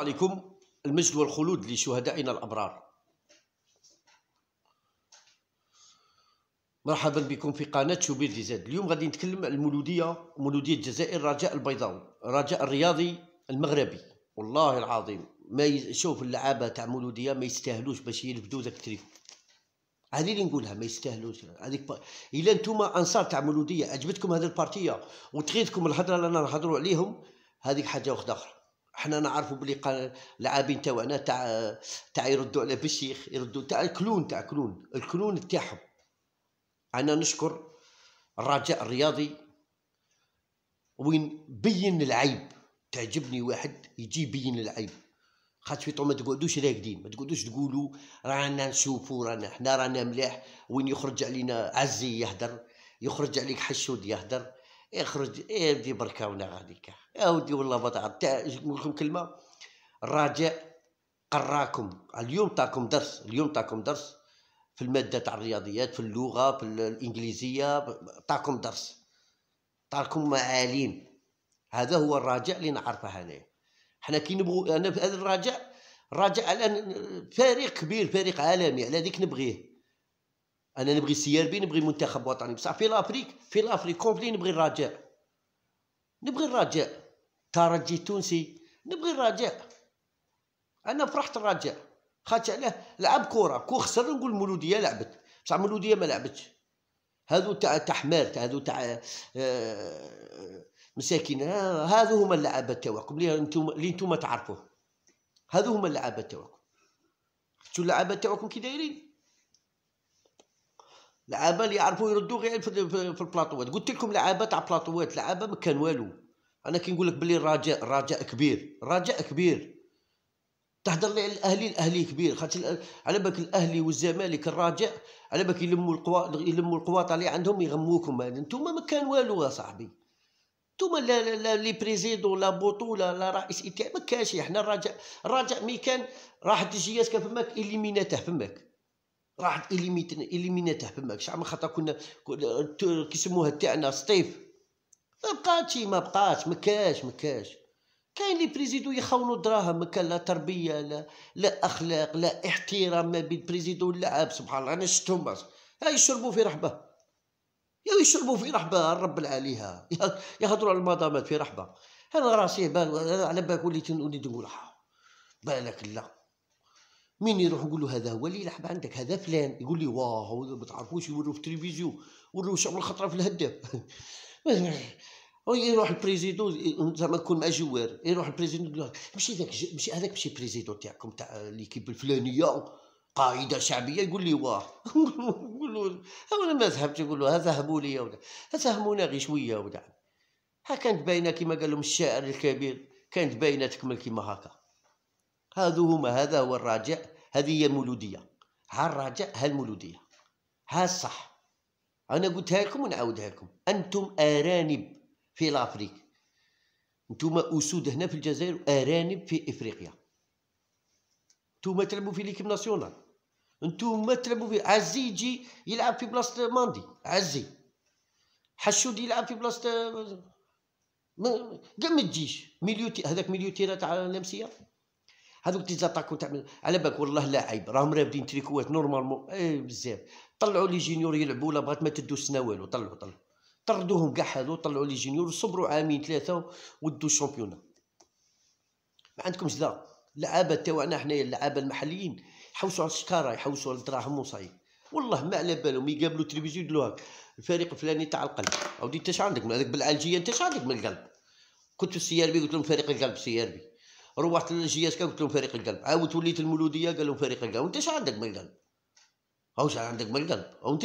عليكم المجد والخلود لشهدائنا الأبرار مرحبا بكم في قناة شوبير دي زاد اليوم غادي نتكلم عن المولودية مولودية الجزائر رجاء البيضاوي رجاء الرياضي المغربي والله العظيم ما يشوف اللعابة تاع مولودية ما يستاهلوش باش يلبدوا ذاك التريكو هذه اللي نقولها ما يستاهلوش هذيك با... الا نتوما انصار تاع مولوديه عجبتكم هذه البارتيه وتغيدكم الهضره اللي انا نهضروا عليهم هذيك حاجه واحده اخرى حنا نعرفوا بلي قال لاعبين تاعنا تاع تاع يردوا على بالشيخ يردوا تاع الكلون تاع كلون الكلون تاعهم انا نشكر الرجاء الرياضي وين بين العيب تعجبني واحد يجي يبين العيب خاطر في ما تقعدوش راقدين ما تقعدوش تقولوا رانا نشوفوا رانا حنا رانا ملاح وين يخرج علينا عزي يهدر يخرج عليك حشود يهدر اخرج يخرج إيه بركه ولا غاديك اودي إيه والله بطاط نقول لكم كلمه الرجاء قراكم اليوم طاكم درس اليوم طاكم درس في الماده تاع الرياضيات في اللغه في الانجليزيه طاكم درس طاكم معالم هذا هو الرجاء اللي نعرفه انايا حنا كي نبغوا انا هذا الرجاء الرجاء الان فريق كبير فريق عالمي على ذيك نبغيه انا نبغي سي ار بي نبغي منتخب وطني بصح في لافريك في لافريك كومبلي نبغي الرجاء نبغي الرجاء ترجي تونسي نبغي الرجاء انا فرحت الرجاء خاطش علاه لعب كره كو خسر نقول مولوديه لعبت بصح مولوديه ما لعبتش هذو تاع تحمار هذو تاع آه، مساكين آه، هذو هما اللعابه تاعكم اللي انتم اللي انتم تعرفوه هذو هما اللعابه تاعكم شو اللعابه تاعكم كي دايرين لعابه اللي يعرفوا يردوا غير في في البلاطوات قلت لكم لعابه تاع بلاطوات لعابه ما كان والو انا كي نقول لك بلي الرجاء الرجاء كبير الرجاء كبير تهضر لي على الاهلي الاهلي كبير خاطر على بالك الاهلي والزمالك الرجاء على بالك يلموا القوا يلموا القواطع اللي عندهم يغموكم نتوما ما كان والو يا صاحبي نتوما لا لا لي بريزيدون لا بطوله لا رئيس اتحاد ما كانش حنا الرجاء الرجاء مي كان راح تجي ياسكا فماك اليميناته فماك راح اليميناته فماك شحال من خطا كنا كيسموها تاعنا سطيف ما بقاتش ما بقاتش ما كاش ما كاش كاين لي بريزيدو يخونوا دراهم ما كان لا تربيه لا لا اخلاق لا احترام ما بين بريزيدو واللاعب سبحان الله انا شفتهم ها يشربوا في رحبه يا يشربوا في رحبه الرب العليها يهضروا على المضامات في رحبه انا راسي بال على بالك وليت نقول نقول بالك لا مين يروح يقول له هذا هو اللي يلعب عندك هذا فلان يقول لي واه ما تعرفوش يوروا في التلفزيون وروا شعب الخطره في الهداف يروح البريزيدون زعما كون مع جوار يروح البريزيدون يقول لك ماشي هذاك ماشي هذاك ماشي بريزيدون تاعكم تاع ليكيب الفلانيه قاعده شعبيه يقول لي واه نقول له انا ما ذهبت يقول له ذهبوا لي ولا ساهمونا غير شويه ولا ها كانت باينه كما قال لهم الشاعر الكبير كانت باينه تكمل كما هكا هذا هما هذا هو الراجع هذه هي المولوديه ها الراجع ها المولوديه ها الصح انا قلتها لكم ونعاودها لكم انتم ارانب في لافريك أنتم اسود هنا في الجزائر أرانب في افريقيا أنتم تلعبوا في ليكيب ناسيونال أنتم تلعبوا في عزي يجي يلعب في بلاصه ماندي عزي حشود يلعب في بلاصه ما كاع تجيش ميليو هذاك ميليو تيرا تاع لمسيه هذوك زاتاكو تاع على بالك والله عيب راهم رابدين تريكوات نورمالمون اي بزاف طلعوا لي جينيور يلعبوا لا بغات ما تدو سنا والو طلعوا طلعوا طردوهم كاع هذو طلعوا لي جينيور صبروا عامين ثلاثه ودوا الشامبيونه ما عندكمش لا اللعابه تاعنا حنايا اللعابه المحليين يحوسوا على الشكاره يحوسوا على الدراهم وصاي والله ما على بالهم يقابلوا التلفزيون يقولوا هاك الفريق الفلاني تاع القلب عاودي انت عندك هذاك بالعالجيه انت عندك من القلب كنت في السي ار بي قلت لهم فريق القلب سي ار بي روحت للجياسكا قلت لهم فريق القلب عاودت وليت المولوديه قال لهم فريق القلب وانت اش عندك من القلب هاو اش عندك من القلب وانت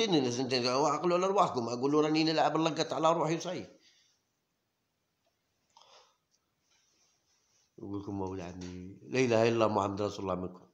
عقلوا على رواحكم اقول له راني نلعب اللقط على روحي وصاي نقول لكم مولاي عمي لا اله الا الله محمد رسول الله منكم